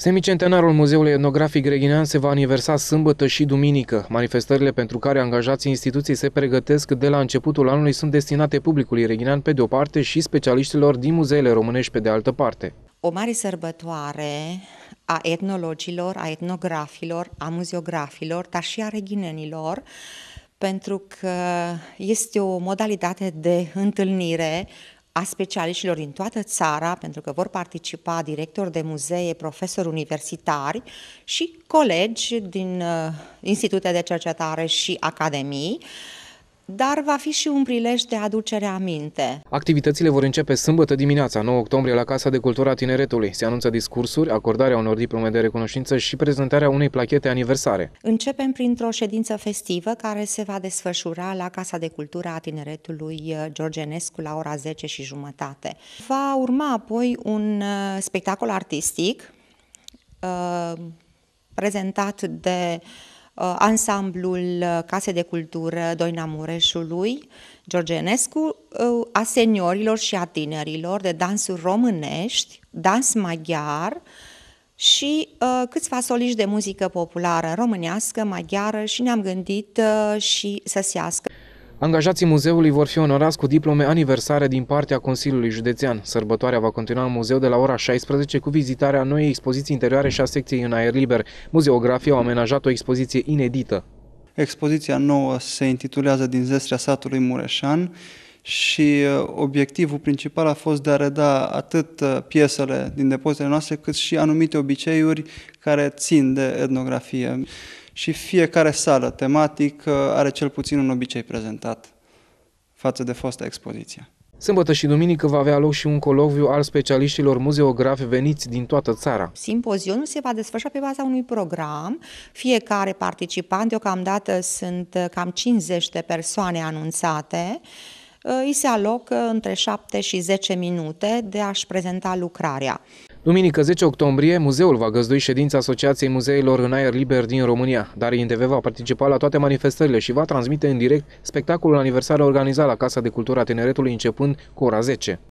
Semicentenarul Muzeului Etnografic Reghinean se va aniversa sâmbătă și duminică. Manifestările pentru care angajații instituției se pregătesc de la începutul anului sunt destinate publicului reghinean pe de o parte și specialiștilor din muzeele românești pe de altă parte. O mare sărbătoare a etnologilor, a etnografilor, a muzeografilor, dar și a reghinenilor, pentru că este o modalitate de întâlnire a specialiștilor din toată țara, pentru că vor participa directori de muzee, profesori universitari și colegi din uh, institute de cercetare și academii dar va fi și un prilej de aducere minte. Activitățile vor începe sâmbătă dimineața, 9 octombrie, la Casa de Cultura Tineretului. Se anunță discursuri, acordarea unor diplome de recunoștință și prezentarea unei plachete aniversare. Începem printr-o ședință festivă care se va desfășura la Casa de Cultura a Tineretului eh, Georgenescu la ora 10 și jumătate. Va urma apoi un eh, spectacol artistic eh, prezentat de uh, Uh, ansamblul uh, Case de Cultură Doina Mureșului, Enescu uh, a seniorilor și a tinerilor de dansuri românești, dans maghiar și câțiva soliști de muzică populară românească, maghiară și ne-am gândit și să săsească. Angajații muzeului vor fi onorați cu diplome aniversare din partea Consiliului Județean. Sărbătoarea va continua în muzeu de la ora 16 cu vizitarea noii expoziții interioare și a secției în aer liber. Muzeografia au amenajat o expoziție inedită. Expoziția nouă se intitulează Din zestrea satului Mureșan și uh, obiectivul principal a fost de a reda atât uh, piesele din depozitele noastre, cât și anumite obiceiuri care țin de etnografie și fiecare sală tematic are cel puțin un obicei prezentat față de fosta expoziție. Sâmbătă și duminică va avea loc și un colocviu al specialiștilor muzeografi veniți din toată țara. Simpozionul se va desfășura pe baza unui program. Fiecare participant, deocamdată sunt uh, cam 50 de persoane anunțate, uh, îi se alocă între 7 și 10 minute de a-și prezenta lucrarea. Duminică 10 octombrie, muzeul va găzdui ședința Asociației Muzeilor în Aer Liber din România, dar INTV va participa la toate manifestările și va transmite în direct spectacolul aniversar organizat la Casa de Cultura Tineretului începând cu ora 10.